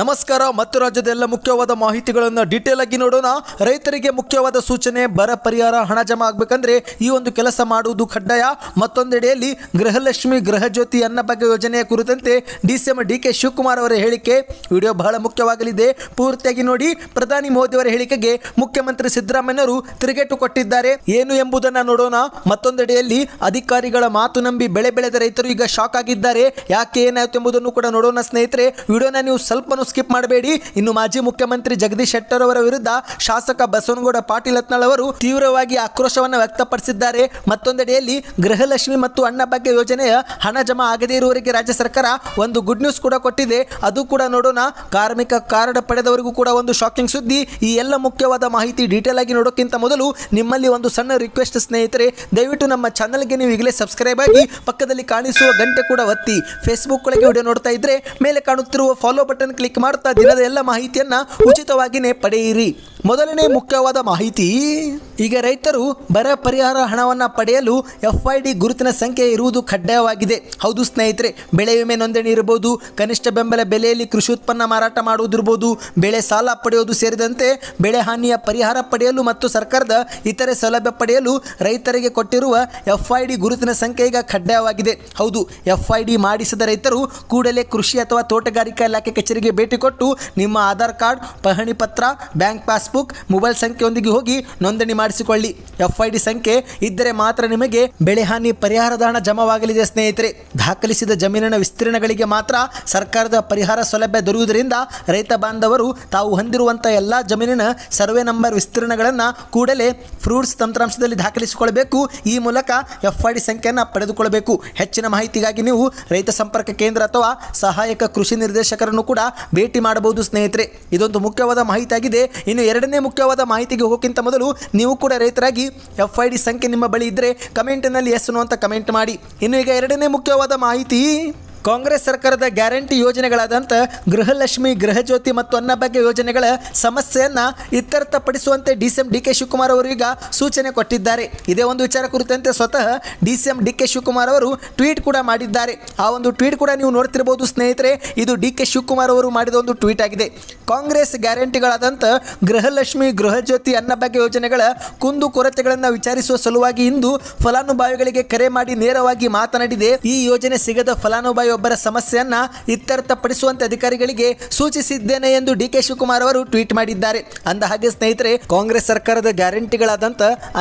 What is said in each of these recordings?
ನಮಸ್ಕಾರ ಮತ್ತು ಎಲ್ಲ ಮುಖ್ಯವಾದ ಮಾಹಿತಿಗಳನ್ನು ಡೀಟೇಲ್ ಆಗಿ ನೋಡೋಣ ರೈತರಿಗೆ ಮುಖ್ಯವಾದ ಸೂಚನೆ ಬರ ಪರಿಹಾರ ಹಣ ಜಮಾ ಆಗಬೇಕಂದ್ರೆ ಈ ಒಂದು ಕೆಲಸ ಮಾಡುವುದು ಕಡ್ಡಾಯ ಮತ್ತೊಂದೆಡೆಯಲ್ಲಿ ಗೃಹಲಕ್ಷ್ಮಿ ಗೃಹ ಜ್ಯೋತಿ ಬಗ್ಗೆ ಯೋಜನೆಯ ಕುರಿತಂತೆ ಡಿಸಿಎಂ ಡಿ ಕೆ ಶಿವಕುಮಾರ್ ಅವರ ಹೇಳಿಕೆ ವಿಡಿಯೋ ಬಹಳ ಮುಖ್ಯವಾಗಲಿದೆ ಪೂರ್ತಿಯಾಗಿ ನೋಡಿ ಪ್ರಧಾನಿ ಮೋದಿ ಅವರ ಹೇಳಿಕೆಗೆ ಮುಖ್ಯಮಂತ್ರಿ ಸಿದ್ದರಾಮಯ್ಯರು ತಿರುಗೇಟು ಕೊಟ್ಟಿದ್ದಾರೆ ಏನು ಎಂಬುದನ್ನು ನೋಡೋಣ ಮತ್ತೊಂದೆಡೆಯಲ್ಲಿ ಅಧಿಕಾರಿಗಳ ಮಾತು ನಂಬಿ ಬೆಳೆ ಬೆಳೆದ ರೈತರು ಈಗ ಶಾಕ್ ಆಗಿದ್ದಾರೆ ಯಾಕೆ ಏನಾಯಿತು ಎಂಬುದನ್ನು ಕೂಡ ನೋಡೋಣ ಸ್ನೇಹಿತರೆ ವಿಡಿಯೋನ ನೀವು ಸ್ವಲ್ಪ ಸ್ಕಿಪ್ ಮಾಡಬೇಡಿ ಇನ್ನು ಮಾಜಿ ಮುಖ್ಯಮಂತ್ರಿ ಜಗದೀಶ್ ಶೆಟ್ಟರ್ ಅವರ ವಿರುದ್ಧ ಶಾಸಕ ಬಸವನಗೌಡ ಪಾಟೀಲ್ ಯತ್ನಾಳ್ ಅವರು ತೀವ್ರವಾಗಿ ಆಕ್ರೋಶವನ್ನು ವ್ಯಕ್ತಪಡಿಸಿದ್ದಾರೆ ಮತ್ತೊಂದೆಡೆಯಲ್ಲಿ ಗೃಹಲಕ್ಷ್ಮಿ ಮತ್ತು ಅಣ್ಣ ಭಾಗ್ಯ ಯೋಜನೆಯ ಹಣ ಜಮಾ ಆಗದೇ ಇರುವವರಿಗೆ ರಾಜ್ಯ ಸರ್ಕಾರ ಒಂದು ಗುಡ್ ನ್ಯೂಸ್ ಕೂಡ ಕೊಟ್ಟಿದೆ ಅದು ಕೂಡ ನೋಡೋಣ ಕಾರ್ಮಿಕ ಕಾರ್ಡ್ ಪಡೆದವರಿಗೂ ಕೂಡ ಒಂದು ಶಾಕಿಂಗ್ ಸುದ್ದಿ ಈ ಎಲ್ಲ ಮುಖ್ಯವಾದ ಮಾಹಿತಿ ಡೀಟೇಲ್ ಆಗಿ ನೋಡೋಕ್ಕಿಂತ ಮೊದಲು ನಿಮ್ಮಲ್ಲಿ ಒಂದು ಸಣ್ಣ ರಿಕ್ವೆಸ್ಟ್ ಸ್ನೇಹಿತರೆ ದಯವಿಟ್ಟು ನಮ್ಮ ಚಾನಲ್ಗೆ ನೀವು ಈಗಲೇ ಸಬ್ಸ್ಕ್ರೈಬ್ ಆಗಿ ಪಕ್ಕದಲ್ಲಿ ಕಾಣಿಸುವ ಗಂಟೆ ಕೂಡ ಒತ್ತಿ ಫೇಸ್ಬುಕ್ ಒಳಗೆ ವಿಡಿಯೋ ನೋಡ್ತಾ ಇದ್ರೆ ಮೇಲೆ ಕಾಣುತ್ತಿರುವ ಫಾಲೋ ಬಟನ್ ಕ್ಲಿಕ್ ಕ್ಲಿಕ್ ಮಾಡುತ್ತಾ ದಿನದ ಎಲ್ಲ ಮಾಹಿತಿಯನ್ನು ಉಚಿತವಾಗಿಯೇ ಪಡೆಯಿರಿ ಮೊದಲನೇ ಮುಖ್ಯವಾದ ಮಾಹಿತಿ ಈಗ ರೈತರು ಬರ ಪರಿಹಾರ ಹಣವನ್ನು ಪಡೆಯಲು ಎಫ್ ಐ ಡಿ ಗುರುತಿನ ಸಂಖ್ಯೆ ಇರುವುದು ಕಡ್ಡಾಯವಾಗಿದೆ ಹೌದು ಸ್ನೇಹಿತರೆ ಬೆಳೆ ವಿಮೆ ನೋಂದಣಿ ಇರಬಹುದು ಕನಿಷ್ಠ ಬೆಂಬಲ ಬೆಲೆಯಲ್ಲಿ ಕೃಷಿ ಉತ್ಪನ್ನ ಮಾರಾಟ ಮಾಡುವುದಿರಬಹುದು ಬೆಳೆ ಸಾಲ ಪಡೆಯುವುದು ಸೇರಿದಂತೆ ಬೆಳೆ ಹಾನಿಯ ಪರಿಹಾರ ಪಡೆಯಲು ಮತ್ತು ಸರ್ಕಾರದ ಇತರೆ ಸೌಲಭ್ಯ ಪಡೆಯಲು ರೈತರಿಗೆ ಕೊಟ್ಟಿರುವ ಎಫ್ ಐ ಡಿ ಗುರುತಿನ ಸಂಖ್ಯೆ ಈಗ ಕಡ್ಡಾಯವಾಗಿದೆ ಹೌದು ಎಫ್ ಐ ಡಿ ಮಾಡಿಸಿದ ರೈತರು ಕೂಡಲೇ ಕೃಷಿ ಅಥವಾ ತೋಟಗಾರಿಕಾ ಇಲಾಖೆ ಕಚೇರಿಗೆ ಭೇಟಿ ಕೊಟ್ಟು ನಿಮ್ಮ ಆಧಾರ್ ಕಾರ್ಡ್ ಪಹಣಿ ಪತ್ರ ಬ್ಯಾಂಕ್ ಪಾಸ್ ಪಾಸ್ಬುಕ್ ಮೊಬೈಲ್ ಸಂಖ್ಯೆಯೊಂದಿಗೆ ಹೋಗಿ ನೋಂದಣಿ ಮಾಡಿಸಿಕೊಳ್ಳಿ ಎಫ್ ಡಿ ಸಂಖ್ಯೆ ಇದ್ದರೆ ಮಾತ್ರ ನಿಮಗೆ ಬೆಳೆಹಾನಿ ಪರಿಹಾರದ ಹಣ ಜಮವಾಗಲಿದೆ ಸ್ನೇಹಿತರೆ ದಾಖಲಿಸಿದ ಜಮೀನಿನ ವಿಸ್ತೀರ್ಣಗಳಿಗೆ ಮಾತ್ರ ಸರ್ಕಾರದ ಪರಿಹಾರ ಸೌಲಭ್ಯ ದೊರೆಯುವುದರಿಂದ ರೈತ ಬಾಂಧವರು ತಾವು ಹೊಂದಿರುವಂತಹ ಎಲ್ಲ ಜಮೀನಿನ ಸರ್ವೆ ನಂಬರ್ ವಿಸ್ತೀರ್ಣಗಳನ್ನು ಕೂಡಲೇ ಫ್ರೂಟ್ಸ್ ತಂತ್ರಾಂಶದಲ್ಲಿ ದಾಖಲಿಸಿಕೊಳ್ಳಬೇಕು ಈ ಮೂಲಕ ಎಫ್ ಐ ಡಿ ಸಂಖ್ಯೆಯನ್ನು ಪಡೆದುಕೊಳ್ಳಬೇಕು ಹೆಚ್ಚಿನ ಮಾಹಿತಿಗಾಗಿ ನೀವು ರೈತ ಸಂಪರ್ಕ ಕೇಂದ್ರ ಅಥವಾ ಸಹಾಯಕ ಕೃಷಿ ನಿರ್ದೇಶಕರನ್ನು ಕೂಡ ಭೇಟಿ ಮಾಡಬಹುದು ಸ್ನೇಹಿತರೆ ಇದೊಂದು ಮುಖ್ಯವಾದ ಮಾಹಿತಿಯಾಗಿದೆ ಇನ್ನು ಎರಡು ಎರಡನೇ ಮುಖ್ಯವಾದ ಮಾಹಿತಿಗೆ ಹೋಗೋಕ್ಕಿಂತ ಮೊದಲು ನೀವು ಕೂಡ ರೈತರಾಗಿ ಎಫ್ ಐ ಡಿ ಸಂಖ್ಯೆ ನಿಮ್ಮ ಬಳಿ ಇದ್ದರೆ ಕಮೆಂಟ್ನಲ್ಲಿ ಎಸ್ ಅಂತ ಕಮೆಂಟ್ ಮಾಡಿ ಇನ್ನು ಈಗ ಎರಡನೇ ಮುಖ್ಯವಾದ ಮಾಹಿತಿ ಕಾಂಗ್ರೆಸ್ ಸರ್ಕಾರದ ಗ್ಯಾರಂಟಿ ಯೋಜನೆಗಳಾದಂಥ ಗೃಹಲಕ್ಷ್ಮಿ ಗೃಹಜ್ಯೋತಿ ಮತ್ತು ಅನ್ನಭಾಗ್ಯ ಯೋಜನೆಗಳ ಸಮಸ್ಯೆಯನ್ನು ಇತ್ಯರ್ಥಪಡಿಸುವಂತೆ D C M D K Shivakumar ಅವರು ಈಗ ಸೂಚನೆ ಕೊಟ್ಟಿದ್ದಾರೆ ಇದೇ ಒಂದು ವಿಚಾರ ಕುರಿತಂತೆ ಸ್ವತಃ D C M D K Shivakumar ಅವರು ಟ್ವೀಟ್ ಕೂಡ ಮಾಡಿದ್ದಾರೆ ಆ ಒಂದು ಟ್ವೀಟ್ ಕೂಡ ನೀವು ನೋಡ್ತಿರ್ಬೋದು ಸ್ನೇಹಿತರೆ ಇದು ಡಿ ಕೆ ಶಿವಕುಮಾರ್ ಅವರು ಮಾಡಿದ ಒಂದು ಟ್ವೀಟ್ ಆಗಿದೆ ಕಾಂಗ್ರೆಸ್ ಗ್ಯಾರಂಟಿಗಳಾದಂಥ ಗೃಹಲಕ್ಷ್ಮಿ ಗೃಹಜ್ಯೋತಿ ಅನ್ನಭಾಗ್ಯ ಯೋಜನೆಗಳ ಕುಂದು ಕೊರತೆಗಳನ್ನು ವಿಚಾರಿಸುವ ಸಲುವಾಗಿ ಇಂದು ಫಲಾನುಭವಿಗಳಿಗೆ ಕರೆ ಮಾಡಿ ನೇರವಾಗಿ ಮಾತನಾಡಿದೆ ಈ ಯೋಜನೆ ಸಿಗದ ಫಲಾನುಭವಿ ಒಬ್ಬರ ಸಮಸ್ಯೆಯನ್ನ ಇತ್ಯರ್ಥಪಡಿಸುವಂತೆ ಅಧಿಕಾರಿಗಳಿಗೆ ಸೂಚಿಸಿದ್ದೇನೆ ಎಂದು ಡಿ ಕೆ ಶಿವಕುಮಾರ್ ಅವರು ಟ್ವೀಟ್ ಮಾಡಿದ್ದಾರೆ ಅಂದ ಹಾಗೆ ಸ್ನೇಹಿತರೆ ಕಾಂಗ್ರೆಸ್ ಸರ್ಕಾರದ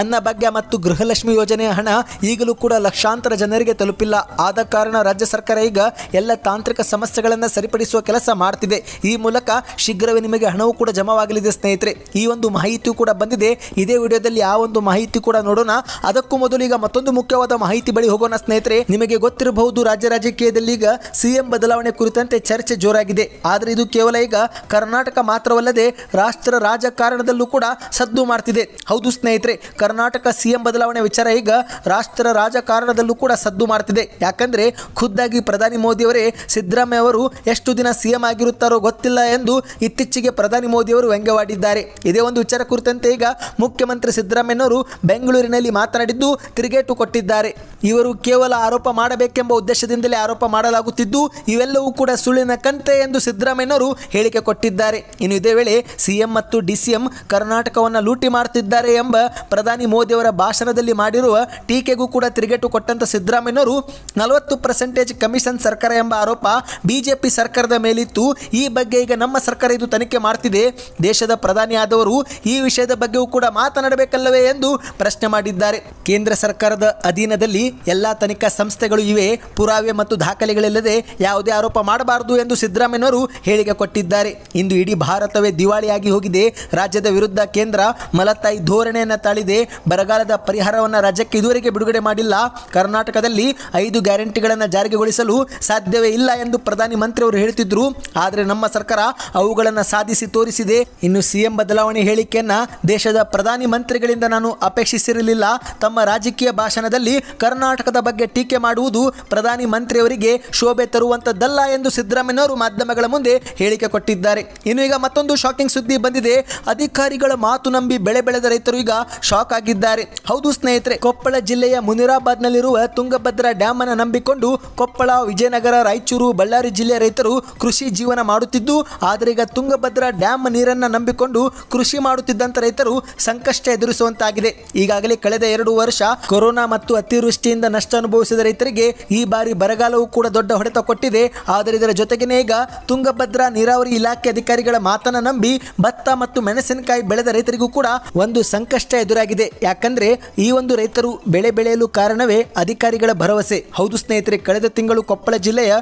ಅನ್ನ ಭಾಗ್ಯ ಮತ್ತು ಗೃಹಲಕ್ಷ್ಮಿ ಯೋಜನೆಯ ಹಣ ಈಗಲೂ ಕೂಡ ಲಕ್ಷಾಂತರ ಜನರಿಗೆ ತಲುಪಿಲ್ಲ ಆದ ಕಾರಣ ರಾಜ್ಯ ಸರ್ಕಾರ ಈಗ ಎಲ್ಲ ತಾಂತ್ರಿಕ ಸಮಸ್ಯೆಗಳನ್ನ ಸರಿಪಡಿಸುವ ಕೆಲಸ ಮಾಡ್ತಿದೆ ಈ ಮೂಲಕ ಶೀಘ್ರವೇ ನಿಮಗೆ ಹಣವು ಕೂಡ ಜಮಾವಾಗಲಿದೆ ಸ್ನೇಹಿತರೆ ಈ ಒಂದು ಮಾಹಿತಿಯೂ ಕೂಡ ಬಂದಿದೆ ಇದೇ ವಿಡಿಯೋದಲ್ಲಿ ಆ ಒಂದು ಮಾಹಿತಿ ಕೂಡ ನೋಡೋಣ ಅದಕ್ಕೂ ಮೊದಲು ಈಗ ಮತ್ತೊಂದು ಮುಖ್ಯವಾದ ಮಾಹಿತಿ ಬಳಿ ಹೋಗೋಣ ಸ್ನೇಹಿತರೆ ನಿಮಗೆ ಗೊತ್ತಿರಬಹುದು ರಾಜ್ಯ ರಾಜಕೀಯದಲ್ಲಿ ಈಗ ಸಿಎಂ ಬದಲಾವಣೆ ಕುರಿತಂತೆ ಚರ್ಚೆ ಜೋರಾಗಿದೆ ಆದರೆ ಇದು ಕೇವಲ ಈಗ ಕರ್ನಾಟಕ ಮಾತ್ರವಲ್ಲದೆ ರಾಷ್ಟ್ರ ರಾಜಕಾರಣದಲ್ಲೂ ಕೂಡ ಸದ್ದು ಮಾಡ್ತಿದೆ ಹೌದು ಸ್ನೇಹಿತರೆ ಕರ್ನಾಟಕ ಸಿಎಂ ಬದಲಾವಣೆ ವಿಚಾರ ಈಗ ರಾಷ್ಟ್ರ ರಾಜಕಾರಣದಲ್ಲೂ ಕೂಡ ಸದ್ದು ಮಾಡ್ತಿದೆ ಯಾಕಂದ್ರೆ ಖುದ್ದಾಗಿ ಪ್ರಧಾನಿ ಮೋದಿಯವರೇ ಸಿದ್ದರಾಮಯ್ಯ ಅವರು ಎಷ್ಟು ದಿನ ಸಿಎಂ ಆಗಿರುತ್ತಾರೋ ಗೊತ್ತಿಲ್ಲ ಎಂದು ಇತ್ತೀಚೆಗೆ ಪ್ರಧಾನಿ ಅವರು ವ್ಯಂಗ್ಯವಾಡಿದ್ದಾರೆ ಇದೇ ಒಂದು ವಿಚಾರ ಕುರಿತಂತೆ ಈಗ ಮುಖ್ಯಮಂತ್ರಿ ಸಿದ್ದರಾಮಯ್ಯನವರು ಬೆಂಗಳೂರಿನಲ್ಲಿ ಮಾತನಾಡಿದ್ದು ತಿರುಗೇಟು ಕೊಟ್ಟಿದ್ದಾರೆ ಇವರು ಕೇವಲ ಆರೋಪ ಮಾಡಬೇಕೆಂಬ ಉದ್ದೇಶದಿಂದಲೇ ಆರೋಪ ಮಾಡ ಮಾಡಲಾಗುತ್ತಿದ್ದು ಇವೆಲ್ಲವೂ ಕೂಡ ಸುಳ್ಳಿನ ಕಂತೆ ಎಂದು ಸಿದ್ದರಾಮಯ್ಯನವರು ಹೇಳಿಕೆ ಕೊಟ್ಟಿದ್ದಾರೆ ಇನ್ನು ಇದೇ ವೇಳೆ ಸಿಎಂ ಮತ್ತು ಡಿಸಿಎಂ ಕರ್ನಾಟಕವನ್ನು ಲೂಟಿ ಮಾಡುತ್ತಿದ್ದಾರೆ ಎಂಬ ಪ್ರಧಾನಿ ಮೋದಿಯವರ ಭಾಷಣದಲ್ಲಿ ಮಾಡಿರುವ ಟೀಕೆಗೂ ಕೂಡ ತಿರುಗೇಟು ಕೊಟ್ಟಂತ ಸಿದ್ದರಾಮಯ್ಯನವರು ನಲವತ್ತು ಪರ್ಸೆಂಟೇಜ್ ಕಮಿಷನ್ ಸರ್ಕಾರ ಎಂಬ ಆರೋಪ ಬಿಜೆಪಿ ಸರ್ಕಾರದ ಮೇಲಿತ್ತು ಈ ಬಗ್ಗೆ ಈಗ ನಮ್ಮ ಸರ್ಕಾರ ಇದು ತನಿಖೆ ಮಾಡ್ತಿದೆ ದೇಶದ ಪ್ರಧಾನಿ ಆದವರು ಈ ವಿಷಯದ ಬಗ್ಗೆಯೂ ಕೂಡ ಮಾತನಾಡಬೇಕಲ್ಲವೇ ಎಂದು ಪ್ರಶ್ನೆ ಮಾಡಿದ್ದಾರೆ ಕೇಂದ್ರ ಸರ್ಕಾರದ ಅಧೀನದಲ್ಲಿ ಎಲ್ಲ ತನಿಖಾ ಸಂಸ್ಥೆಗಳು ಇವೆ ಪುರಾವೆ ಮತ್ತು ದಾಖಲೆ ದಾಖಲೆಗಳಿಲ್ಲದೆ ಯಾವುದೇ ಆರೋಪ ಮಾಡಬಾರದು ಎಂದು ಸಿದ್ದರಾಮಯ್ಯವರು ಹೇಳಿಕೆ ಕೊಟ್ಟಿದ್ದಾರೆ ಇಂದು ಇಡೀ ಭಾರತವೇ ದಿವಾಳಿಯಾಗಿ ಹೋಗಿದೆ ರಾಜ್ಯದ ವಿರುದ್ಧ ಕೇಂದ್ರ ಮಲತಾಯಿ ಧೋರಣೆಯನ್ನು ತಾಳಿದೆ ಬರಗಾಲದ ಪರಿಹಾರವನ್ನು ರಾಜ್ಯಕ್ಕೆ ಇದುವರೆಗೆ ಬಿಡುಗಡೆ ಮಾಡಿಲ್ಲ ಕರ್ನಾಟಕದಲ್ಲಿ ಐದು ಗ್ಯಾರಂಟಿಗಳನ್ನು ಜಾರಿಗೊಳಿಸಲು ಸಾಧ್ಯವೇ ಇಲ್ಲ ಎಂದು ಪ್ರಧಾನಿ ಮಂತ್ರಿಯವರು ಹೇಳುತ್ತಿದ್ದರು ಆದರೆ ನಮ್ಮ ಸರ್ಕಾರ ಅವುಗಳನ್ನು ಸಾಧಿಸಿ ತೋರಿಸಿದೆ ಇನ್ನು ಸಿಎಂ ಬದಲಾವಣೆ ಹೇಳಿಕೆಯನ್ನು ದೇಶದ ಪ್ರಧಾನಿ ಮಂತ್ರಿಗಳಿಂದ ನಾನು ಅಪೇಕ್ಷಿಸಿರಲಿಲ್ಲ ತಮ್ಮ ರಾಜಕೀಯ ಭಾಷಣದಲ್ಲಿ ಕರ್ನಾಟಕದ ಬಗ್ಗೆ ಟೀಕೆ ಮಾಡುವುದು ಪ್ರಧಾನಿ ಮಂತ್ರಿಯವರಿಗೆ ಶೋಭೆ ತರುವಂತದ್ದಲ್ಲ ಎಂದು ಅವರು ಮಾಧ್ಯಮಗಳ ಮುಂದೆ ಹೇಳಿಕೆ ಕೊಟ್ಟಿದ್ದಾರೆ ಇನ್ನು ಈಗ ಮತ್ತೊಂದು ಶಾಕಿಂಗ್ ಸುದ್ದಿ ಬಂದಿದೆ ಅಧಿಕಾರಿಗಳ ಮಾತು ನಂಬಿ ಬೆಳೆ ಬೆಳೆದ ರೈತರು ಈಗ ಶಾಕ್ ಆಗಿದ್ದಾರೆ ಹೌದು ಸ್ನೇಹಿತರೆ ಕೊಪ್ಪಳ ಜಿಲ್ಲೆಯ ಮುನಿರಾಬಾದ್ ನಲ್ಲಿರುವ ತುಂಗಭದ್ರಾ ಡ್ಯಾಮ್ ಅನ್ನು ನಂಬಿಕೊಂಡು ಕೊಪ್ಪಳ ವಿಜಯನಗರ ರಾಯಚೂರು ಬಳ್ಳಾರಿ ಜಿಲ್ಲೆಯ ರೈತರು ಕೃಷಿ ಜೀವನ ಮಾಡುತ್ತಿದ್ದು ಆದರೆ ಈಗ ತುಂಗಭದ್ರಾ ಡ್ಯಾಮ್ ನೀರನ್ನ ನಂಬಿಕೊಂಡು ಕೃಷಿ ಮಾಡುತ್ತಿದ್ದಂತ ರೈತರು ಸಂಕಷ್ಟ ಎದುರಿಸುವಂತಾಗಿದೆ ಈಗಾಗಲೇ ಕಳೆದ ಎರಡು ವರ್ಷ ಕೊರೋನಾ ಮತ್ತು ಅತಿವೃಷ್ಟಿಯಿಂದ ನಷ್ಟ ಅನುಭವಿಸಿದ ರೈತರಿಗೆ ಈ ಬಾರಿ ಬರಗಾಲವೂ ಕೂಡ ದೊಡ್ಡ ಹೊಡೆತ ಕೊಟ್ಟಿದೆ ಆದರೆ ಇದರ ಜೊತೆಗೇನೆ ಈಗ ತುಂಗಭದ್ರಾ ನೀರಾವರಿ ಇಲಾಖೆ ಅಧಿಕಾರಿಗಳ ಮಾತನ್ನ ನಂಬಿ ಭತ್ತ ಮತ್ತು ಮೆಣಸಿನಕಾಯಿ ಬೆಳೆದ ರೈತರಿಗೂ ಕೂಡ ಒಂದು ಸಂಕಷ್ಟ ಎದುರಾಗಿದೆ ಯಾಕಂದ್ರೆ ಈ ಒಂದು ರೈತರು ಬೆಳೆ ಬೆಳೆಯಲು ಕಾರಣವೇ ಅಧಿಕಾರಿಗಳ ಭರವಸೆ ಹೌದು ಸ್ನೇಹಿತರೆ ಕಳೆದ ತಿಂಗಳು ಕೊಪ್ಪಳ ಜಿಲ್ಲೆಯ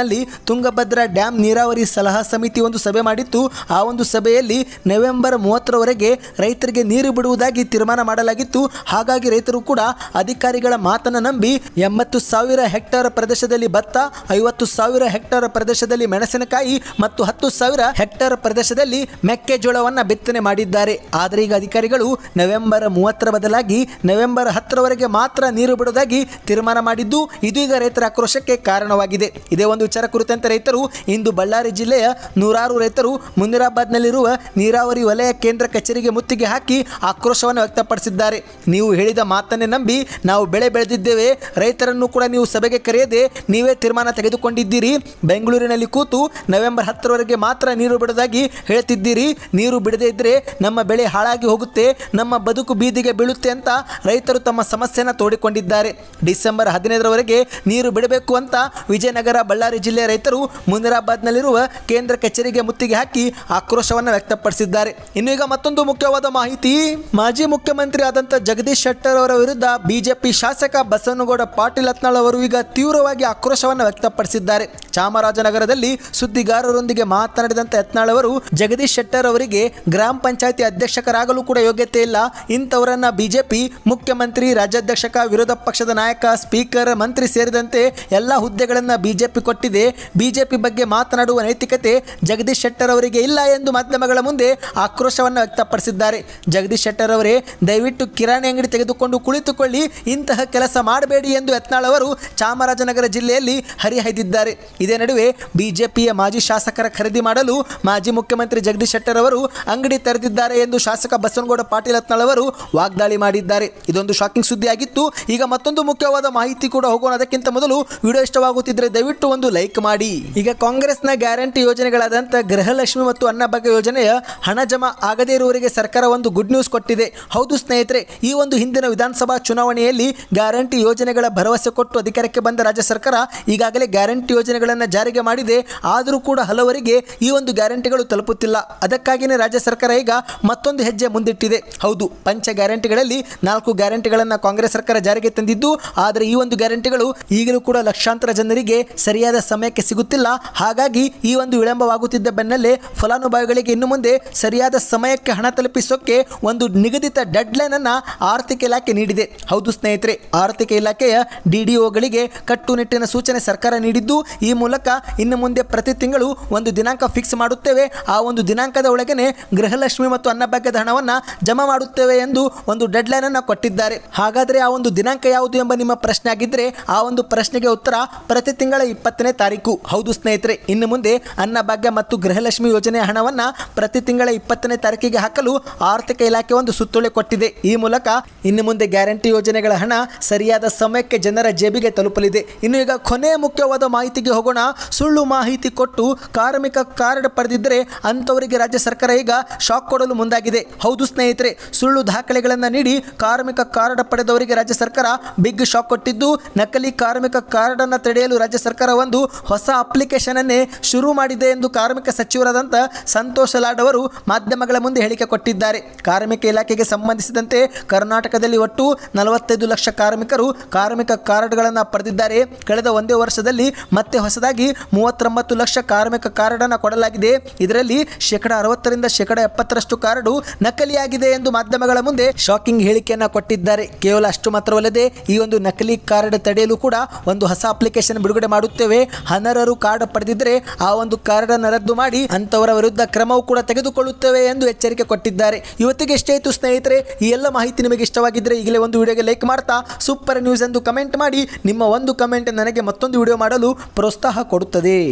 ನಲ್ಲಿ ತುಂಗಭದ್ರಾ ಡ್ಯಾಂ ನೀರಾವರಿ ಸಲಹಾ ಸಮಿತಿ ಒಂದು ಸಭೆ ಮಾಡಿತ್ತು ಆ ಒಂದು ಸಭೆಯಲ್ಲಿ ನವೆಂಬರ್ ಮೂವತ್ತರವರೆಗೆ ರೈತರಿಗೆ ನೀರು ಬಿಡುವುದಾಗಿ ತೀರ್ಮಾನ ಮಾಡಲಾಗಿತ್ತು ಹಾಗಾಗಿ ರೈತರು ಕೂಡ ಅಧಿಕಾರಿಗಳ ಮಾತನ್ನ ನಂಬಿ ಎಂಬತ್ತು ಸಾವಿರ ಹೆಕ್ಟೇರ್ ಪ್ರದೇಶದ ಪ್ರದೇಶದಲ್ಲಿ ಭತ್ತ ಐವತ್ತು ಸಾವಿರ ಹೆಕ್ಟೇರ್ ಪ್ರದೇಶದಲ್ಲಿ ಮೆಣಸಿನಕಾಯಿ ಮತ್ತು ಹತ್ತು ಸಾವಿರ ಹೆಕ್ಟೇರ್ ಪ್ರದೇಶದಲ್ಲಿ ಮೆಕ್ಕೆಜೋಳವನ್ನು ಬಿತ್ತನೆ ಮಾಡಿದ್ದಾರೆ ಆದರೆ ಈಗ ಅಧಿಕಾರಿಗಳು ನವೆಂಬರ್ ಮೂವತ್ತರ ಬದಲಾಗಿ ನವೆಂಬರ್ ಹತ್ತರವರೆಗೆ ಮಾತ್ರ ನೀರು ಬಿಡುವುದಾಗಿ ತೀರ್ಮಾನ ಮಾಡಿದ್ದು ಇದೀಗ ರೈತರ ಆಕ್ರೋಶಕ್ಕೆ ಕಾರಣವಾಗಿದೆ ಇದೇ ಒಂದು ವಿಚಾರ ಕುರಿತಂತೆ ರೈತರು ಇಂದು ಬಳ್ಳಾರಿ ಜಿಲ್ಲೆಯ ನೂರಾರು ರೈತರು ಮುನಿರಾಬಾದ್ನಲ್ಲಿರುವ ನೀರಾವರಿ ವಲಯ ಕೇಂದ್ರ ಕಚೇರಿಗೆ ಮುತ್ತಿಗೆ ಹಾಕಿ ಆಕ್ರೋಶವನ್ನು ವ್ಯಕ್ತಪಡಿಸಿದ್ದಾರೆ ನೀವು ಹೇಳಿದ ಮಾತನ್ನೇ ನಂಬಿ ನಾವು ಬೆಳೆ ಬೆಳೆದಿದ್ದೇವೆ ರೈತರನ್ನು ಕೂಡ ನೀವು ಸಭೆಗೆ ಕರೆಯದೆ ನೀವೇ ತೀರ್ಮಾನ ತೆಗೆದುಕೊಂಡಿದ್ದೀರಿ ಬೆಂಗಳೂರಿನಲ್ಲಿ ಕೂತು ನವೆಂಬರ್ ಹತ್ತರವರೆಗೆ ಮಾತ್ರ ನೀರು ಬಿಡೋದಾಗಿ ಹೇಳ್ತಿದ್ದೀರಿ ನೀರು ಬಿಡದೇ ಇದ್ದರೆ ನಮ್ಮ ಬೆಳೆ ಹಾಳಾಗಿ ಹೋಗುತ್ತೆ ನಮ್ಮ ಬದುಕು ಬೀದಿಗೆ ಬೀಳುತ್ತೆ ಅಂತ ರೈತರು ತಮ್ಮ ಸಮಸ್ಯೆಯನ್ನು ತೋಡಿಕೊಂಡಿದ್ದಾರೆ ಡಿಸೆಂಬರ್ ಹದಿನೈದರವರೆಗೆ ನೀರು ಬಿಡಬೇಕು ಅಂತ ವಿಜಯನಗರ ಬಳ್ಳಾರಿ ಜಿಲ್ಲೆಯ ರೈತರು ಮುನಿರಾಬಾದ್ನಲ್ಲಿರುವ ಕೇಂದ್ರ ಕಚೇರಿಗೆ ಮುತ್ತಿಗೆ ಹಾಕಿ ಆಕ್ರೋಶವನ್ನು ವ್ಯಕ್ತಪಡಿಸಿದ್ದಾರೆ ಇನ್ನು ಈಗ ಮತ್ತೊಂದು ಮುಖ್ಯವಾದ ಮಾಹಿತಿ ಮಾಜಿ ಮುಖ್ಯಮಂತ್ರಿ ಆದಂತ ಜಗದೀಶ್ ಶೆಟ್ಟರ್ ಅವರ ವಿರುದ್ಧ ಬಿಜೆಪಿ ಶಾಸಕ ಬಸವನಗೌಡ ಪಾಟೀಲ್ ಹತ್ನಾಳ್ ಅವರು ಈಗ ತೀವ್ರವಾಗಿ ಬಗ್ಗೆ ಆಕ್ರೋಶವನ್ನು ವ್ಯಕ್ತಪಡಿಸಿದ್ದಾರೆ ಚಾಮರಾಜನಗರದಲ್ಲಿ ಸುದ್ದಿಗಾರರೊಂದಿಗೆ ಮಾತನಾಡಿದಂತೆ ಯತ್ನಾಳ್ ಅವರು ಜಗದೀಶ್ ಶೆಟ್ಟರ್ ಅವರಿಗೆ ಗ್ರಾಮ ಪಂಚಾಯಿತಿ ಅಧ್ಯಕ್ಷಕರಾಗಲು ಕೂಡ ಯೋಗ್ಯತೆ ಇಲ್ಲ ಇಂಥವರನ್ನ ಬಿಜೆಪಿ ಮುಖ್ಯಮಂತ್ರಿ ರಾಜ್ಯಾಧ್ಯಕ್ಷಕ ವಿರೋಧ ಪಕ್ಷದ ನಾಯಕ ಸ್ಪೀಕರ್ ಮಂತ್ರಿ ಸೇರಿದಂತೆ ಎಲ್ಲ ಹುದ್ದೆಗಳನ್ನು ಬಿಜೆಪಿ ಕೊಟ್ಟಿದೆ ಬಿಜೆಪಿ ಬಗ್ಗೆ ಮಾತನಾಡುವ ನೈತಿಕತೆ ಜಗದೀಶ್ ಶೆಟ್ಟರ್ ಅವರಿಗೆ ಇಲ್ಲ ಎಂದು ಮಾಧ್ಯಮಗಳ ಮುಂದೆ ಆಕ್ರೋಶವನ್ನು ವ್ಯಕ್ತಪಡಿಸಿದ್ದಾರೆ ಜಗದೀಶ್ ಶೆಟ್ಟರ್ ಅವರೇ ದಯವಿಟ್ಟು ಕಿರಾಣಿ ಅಂಗಡಿ ತೆಗೆದುಕೊಂಡು ಕುಳಿತುಕೊಳ್ಳಿ ಇಂತಹ ಕೆಲಸ ಮಾಡಬೇಡಿ ಎಂದು ಯತ್ನಾಳ್ ಅವರು ಚಾಮರಾಜನಗರ ಜಿಲ್ಲೆಯಲ್ಲಿ ಹರಿಹಾಯ್ದಿದ್ದಾರೆ ಇದೇ ನಡುವೆ ಬಿಜೆಪಿಯ ಮಾಜಿ ಶಾಸಕರ ಖರೀದಿ ಮಾಡಲು ಮಾಜಿ ಮುಖ್ಯಮಂತ್ರಿ ಜಗದೀಶ್ ಶೆಟ್ಟರ್ ಅವರು ಅಂಗಡಿ ತೆರೆದಿದ್ದಾರೆ ಎಂದು ಶಾಸಕ ಬಸವನಗೌಡ ಪಾಟೀಲ್ ಅವರು ವಾಗ್ದಾಳಿ ಮಾಡಿದ್ದಾರೆ ಇದೊಂದು ಶಾಕಿಂಗ್ ಸುದ್ದಿ ಆಗಿತ್ತು ಈಗ ಮತ್ತೊಂದು ಮುಖ್ಯವಾದ ಮಾಹಿತಿ ಕೂಡ ಹೋಗೋಣ ಅದಕ್ಕಿಂತ ಮೊದಲು ವಿಡಿಯೋ ಇಷ್ಟವಾಗುತ್ತಿದ್ದರೆ ದಯವಿಟ್ಟು ಒಂದು ಲೈಕ್ ಮಾಡಿ ಈಗ ಕಾಂಗ್ರೆಸ್ನ ಗ್ಯಾರಂಟಿ ಯೋಜನೆಗಳಾದಂಥ ಗೃಹಲಕ್ಷ್ಮಿ ಮತ್ತು ಅನ್ನಭಾಗ್ಯ ಯೋಜನೆಯ ಹಣ ಜಮಾ ಆಗದೇ ಇರುವವರಿಗೆ ಸರ್ಕಾರ ಒಂದು ಗುಡ್ ನ್ಯೂಸ್ ಕೊಟ್ಟಿದೆ ಹೌದು ಸ್ನೇಹಿತರೆ ಈ ಒಂದು ಹಿಂದಿನ ವಿಧಾನಸಭಾ ಚುನಾವಣೆಯಲ್ಲಿ ಗ್ಯಾರಂಟಿ ಯೋಜನೆಗಳ ಭರವಸೆ ಕೊಟ್ಟು ಅಧಿಕಾರಕ್ಕೆ ಬಂದ ರಾಜ್ಯ ಸರ್ಕಾರ ಸರ್ಕಾರ ಈಗಾಗಲೇ ಗ್ಯಾರಂಟಿ ಯೋಜನೆಗಳನ್ನು ಜಾರಿಗೆ ಮಾಡಿದೆ ಆದರೂ ಕೂಡ ಹಲವರಿಗೆ ಈ ಒಂದು ಗ್ಯಾರಂಟಿಗಳು ತಲುಪುತ್ತಿಲ್ಲ ಅದಕ್ಕಾಗಿಯೇ ರಾಜ್ಯ ಸರ್ಕಾರ ಈಗ ಮತ್ತೊಂದು ಹೆಜ್ಜೆ ಮುಂದಿಟ್ಟಿದೆ ಹೌದು ಪಂಚ ಗ್ಯಾರಂಟಿಗಳಲ್ಲಿ ನಾಲ್ಕು ಗ್ಯಾರಂಟಿಗಳನ್ನು ಕಾಂಗ್ರೆಸ್ ಸರ್ಕಾರ ಜಾರಿಗೆ ತಂದಿದ್ದು ಆದರೆ ಈ ಒಂದು ಗ್ಯಾರಂಟಿಗಳು ಈಗಲೂ ಕೂಡ ಲಕ್ಷಾಂತರ ಜನರಿಗೆ ಸರಿಯಾದ ಸಮಯಕ್ಕೆ ಸಿಗುತ್ತಿಲ್ಲ ಹಾಗಾಗಿ ಈ ಒಂದು ವಿಳಂಬವಾಗುತ್ತಿದ್ದ ಬೆನ್ನಲ್ಲೇ ಫಲಾನುಭವಿಗಳಿಗೆ ಇನ್ನು ಮುಂದೆ ಸರಿಯಾದ ಸಮಯಕ್ಕೆ ಹಣ ತಲುಪಿಸೋಕೆ ಒಂದು ನಿಗದಿತ ಡೆಡ್ ಲೈನ್ ಅನ್ನು ಆರ್ಥಿಕ ಇಲಾಖೆ ನೀಡಿದೆ ಹೌದು ಸ್ನೇಹಿತರೆ ಆರ್ಥಿಕ ಇಲಾಖೆಯ ಡಿಡಿಒಗಳಿಗೆ ಕಟ್ಟುನಿಟ್ಟು ಕಟ್ಟುನಿಟ್ಟಿನ ಸೂಚನೆ ಸರ್ಕಾರ ನೀಡಿದ್ದು ಈ ಮೂಲಕ ಇನ್ನು ಮುಂದೆ ಪ್ರತಿ ತಿಂಗಳು ಒಂದು ದಿನಾಂಕ ಫಿಕ್ಸ್ ಮಾಡುತ್ತೇವೆ ಆ ಒಂದು ದಿನಾಂಕದ ಒಳಗನೆ ಗೃಹಲಕ್ಷ್ಮಿ ಮತ್ತು ಅನ್ನಭಾಗ್ಯದ ಹಣವನ್ನು ಜಮಾ ಮಾಡುತ್ತೇವೆ ಎಂದು ಒಂದು ಲೈನ್ ಅನ್ನು ಕೊಟ್ಟಿದ್ದಾರೆ ಹಾಗಾದರೆ ಆ ಒಂದು ದಿನಾಂಕ ಯಾವುದು ಎಂಬ ನಿಮ್ಮ ಪ್ರಶ್ನೆ ಆಗಿದ್ದರೆ ಆ ಒಂದು ಪ್ರಶ್ನೆಗೆ ಉತ್ತರ ಪ್ರತಿ ತಿಂಗಳ ಇಪ್ಪತ್ತನೇ ತಾರೀಕು ಹೌದು ಸ್ನೇಹಿತರೆ ಇನ್ನು ಮುಂದೆ ಅನ್ನಭಾಗ್ಯ ಮತ್ತು ಗೃಹಲಕ್ಷ್ಮಿ ಯೋಜನೆ ಹಣವನ್ನು ಪ್ರತಿ ತಿಂಗಳ ಇಪ್ಪತ್ತನೇ ತಾರೀಕಿಗೆ ಹಾಕಲು ಆರ್ಥಿಕ ಇಲಾಖೆ ಒಂದು ಸುತ್ತೋಲೆ ಕೊಟ್ಟಿದೆ ಈ ಮೂಲಕ ಇನ್ನು ಮುಂದೆ ಗ್ಯಾರಂಟಿ ಯೋಜನೆಗಳ ಹಣ ಸರಿಯಾದ ಸಮಯಕ್ಕೆ ಜನರ ಜೇಬಿಗೆ ತಲುಪಲಿದೆ ಇನ್ನು ಈಗ ಕೊನೆ ಮುಖ್ಯವಾದ ಮಾಹಿತಿಗೆ ಹೋಗೋಣ ಸುಳ್ಳು ಮಾಹಿತಿ ಕೊಟ್ಟು ಕಾರ್ಮಿಕ ಕಾರ್ಡ್ ಪಡೆದಿದ್ದರೆ ಅಂಥವರಿಗೆ ರಾಜ್ಯ ಸರ್ಕಾರ ಈಗ ಶಾಕ್ ಕೊಡಲು ಮುಂದಾಗಿದೆ ಹೌದು ಸ್ನೇಹಿತರೆ ಸುಳ್ಳು ದಾಖಲೆಗಳನ್ನು ನೀಡಿ ಕಾರ್ಮಿಕ ಕಾರ್ಡ್ ಪಡೆದವರಿಗೆ ರಾಜ್ಯ ಸರ್ಕಾರ ಬಿಗ್ ಶಾಕ್ ಕೊಟ್ಟಿದ್ದು ನಕಲಿ ಕಾರ್ಮಿಕ ಕಾರ್ಡನ್ನು ತಡೆಯಲು ರಾಜ್ಯ ಸರ್ಕಾರ ಒಂದು ಹೊಸ ಅಪ್ಲಿಕೇಶನ್ ಅನ್ನೇ ಶುರು ಮಾಡಿದೆ ಎಂದು ಕಾರ್ಮಿಕ ಸಚಿವರಾದಂಥ ಸಂತೋಷ ಲಾಡ್ ಅವರು ಮಾಧ್ಯಮಗಳ ಮುಂದೆ ಹೇಳಿಕೆ ಕೊಟ್ಟಿದ್ದಾರೆ ಕಾರ್ಮಿಕ ಇಲಾಖೆಗೆ ಸಂಬಂಧಿಸಿದಂತೆ ಕರ್ನಾಟಕದಲ್ಲಿ ಒಟ್ಟು ನಲವತ್ತೈದು ಲಕ್ಷ ಕಾರ್ಮಿಕರು ಕಾರ್ಮಿಕ ಕಾರ್ಡ್ಗಳನ್ನು ಪಡೆದಿದ್ದಾರೆ ಕಳೆದ ಒಂದೇ ವರ್ಷದಲ್ಲಿ ಮತ್ತೆ ಹೊಸದಾಗಿ ಮೂವತ್ತೊಂಬತ್ತು ಲಕ್ಷ ಕಾರ್ಮಿಕ ಕಾರ್ಡನ್ನು ಕೊಡಲಾಗಿದೆ ಇದರಲ್ಲಿ ಶೇಕಡ ಅರವತ್ತರಿಂದ ಶೇಕಡ ಎಪ್ಪತ್ತರಷ್ಟು ಕಾರ್ಡು ನಕಲಿಯಾಗಿದೆ ಎಂದು ಮಾಧ್ಯಮಗಳ ಮುಂದೆ ಶಾಕಿಂಗ್ ಹೇಳಿಕೆಯನ್ನು ಕೊಟ್ಟಿದ್ದಾರೆ ಕೇವಲ ಅಷ್ಟು ಮಾತ್ರವಲ್ಲದೆ ಈ ಒಂದು ನಕಲಿ ಕಾರ್ಡ್ ತಡೆಯಲು ಕೂಡ ಒಂದು ಹೊಸ ಅಪ್ಲಿಕೇಶನ್ ಬಿಡುಗಡೆ ಮಾಡುತ್ತೇವೆ ಹನರರು ಕಾರ್ಡ್ ಪಡೆದಿದ್ದರೆ ಆ ಒಂದು ಅನ್ನು ರದ್ದು ಮಾಡಿ ಅಂತವರ ವಿರುದ್ಧ ಕ್ರಮವು ಕೂಡ ತೆಗೆದುಕೊಳ್ಳುತ್ತೇವೆ ಎಂದು ಎಚ್ಚರಿಕೆ ಕೊಟ್ಟಿದ್ದಾರೆ ಇವತ್ತಿಗೆ ಇಷ್ಟೇ ಸ್ನೇಹಿತರೆ ಈ ಎಲ್ಲ ಮಾಹಿತಿ ನಿಮಗೆ ಇಷ್ಟವಾಗಿದ್ದರೆ ಈಗಲೇ ಒಂದು ವಿಡಿಯೋಗೆ ಲೈಕ್ ಮಾಡ್ತಾ ಸೂಪರ್ ನ್ಯೂಸ್ ಎಂದು ಕಮೆಂಟ್ ಮಾಡಿ ನಿಮ್ಮ ಒಂದು ಕಮೆಂಟ್ ನನಗೆ ಮತ್ತೊಂದು ವಿಡಿಯೋ ಮಾಡಲು ಪ್ರೋತ್ಸಾಹ ಕೊಡುತ್ತದೆ